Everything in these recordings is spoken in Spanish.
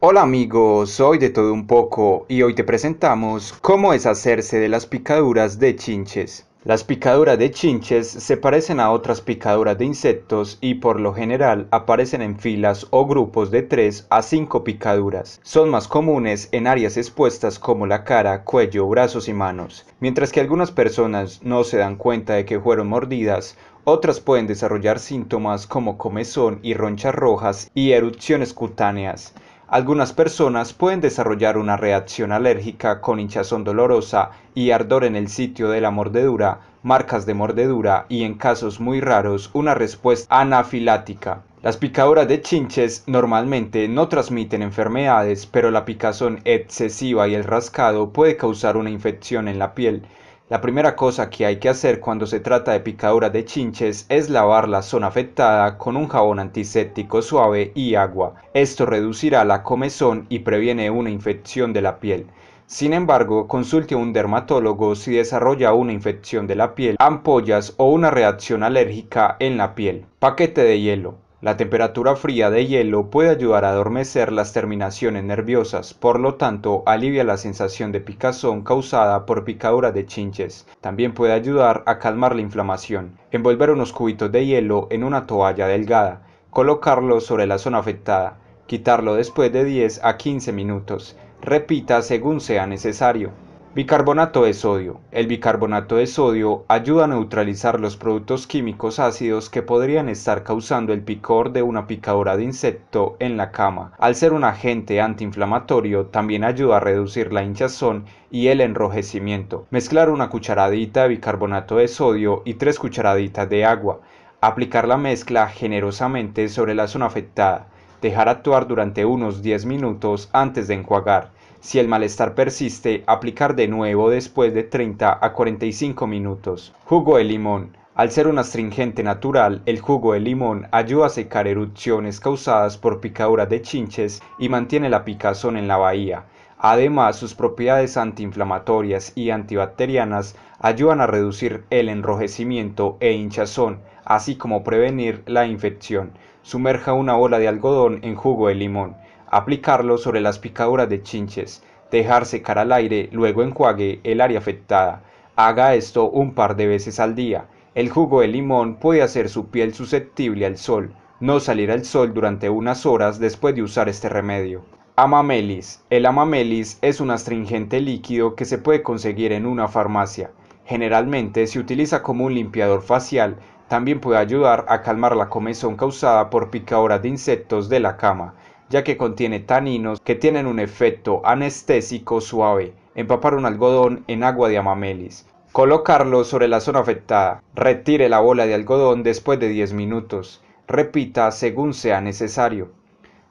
Hola amigos, soy de todo un poco y hoy te presentamos cómo es hacerse de las picaduras de chinches. Las picaduras de chinches se parecen a otras picaduras de insectos y por lo general aparecen en filas o grupos de 3 a 5 picaduras. Son más comunes en áreas expuestas como la cara, cuello, brazos y manos. Mientras que algunas personas no se dan cuenta de que fueron mordidas, otras pueden desarrollar síntomas como comezón y ronchas rojas y erupciones cutáneas. Algunas personas pueden desarrollar una reacción alérgica con hinchazón dolorosa y ardor en el sitio de la mordedura, marcas de mordedura y en casos muy raros una respuesta anafilática. Las picaduras de chinches normalmente no transmiten enfermedades, pero la picazón excesiva y el rascado puede causar una infección en la piel. La primera cosa que hay que hacer cuando se trata de picadura de chinches es lavar la zona afectada con un jabón antiséptico suave y agua. Esto reducirá la comezón y previene una infección de la piel. Sin embargo, consulte a un dermatólogo si desarrolla una infección de la piel, ampollas o una reacción alérgica en la piel. Paquete de hielo. La temperatura fría de hielo puede ayudar a adormecer las terminaciones nerviosas, por lo tanto alivia la sensación de picazón causada por picaduras de chinches. También puede ayudar a calmar la inflamación. Envolver unos cubitos de hielo en una toalla delgada, colocarlo sobre la zona afectada, quitarlo después de 10 a 15 minutos. Repita según sea necesario. Bicarbonato de sodio. El bicarbonato de sodio ayuda a neutralizar los productos químicos ácidos que podrían estar causando el picor de una picadura de insecto en la cama. Al ser un agente antiinflamatorio, también ayuda a reducir la hinchazón y el enrojecimiento. Mezclar una cucharadita de bicarbonato de sodio y tres cucharaditas de agua. Aplicar la mezcla generosamente sobre la zona afectada. Dejar actuar durante unos 10 minutos antes de enjuagar. Si el malestar persiste, aplicar de nuevo después de 30 a 45 minutos. Jugo de limón. Al ser un astringente natural, el jugo de limón ayuda a secar erupciones causadas por picaduras de chinches y mantiene la picazón en la bahía. Además, sus propiedades antiinflamatorias y antibacterianas ayudan a reducir el enrojecimiento e hinchazón, así como prevenir la infección. Sumerja una bola de algodón en jugo de limón aplicarlo sobre las picaduras de chinches, dejar secar al aire, luego enjuague el área afectada. Haga esto un par de veces al día. El jugo de limón puede hacer su piel susceptible al sol. No salir al sol durante unas horas después de usar este remedio. Amamelis. El amamelis es un astringente líquido que se puede conseguir en una farmacia. Generalmente se utiliza como un limpiador facial. También puede ayudar a calmar la comezón causada por picaduras de insectos de la cama ya que contiene taninos que tienen un efecto anestésico suave. Empapar un algodón en agua de amamelis. Colocarlo sobre la zona afectada. Retire la bola de algodón después de 10 minutos. Repita según sea necesario.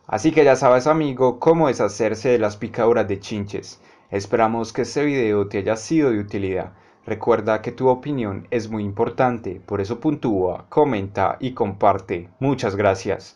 Así que ya sabes amigo cómo deshacerse de las picaduras de chinches. Esperamos que este video te haya sido de utilidad. Recuerda que tu opinión es muy importante, por eso puntúa, comenta y comparte. Muchas gracias.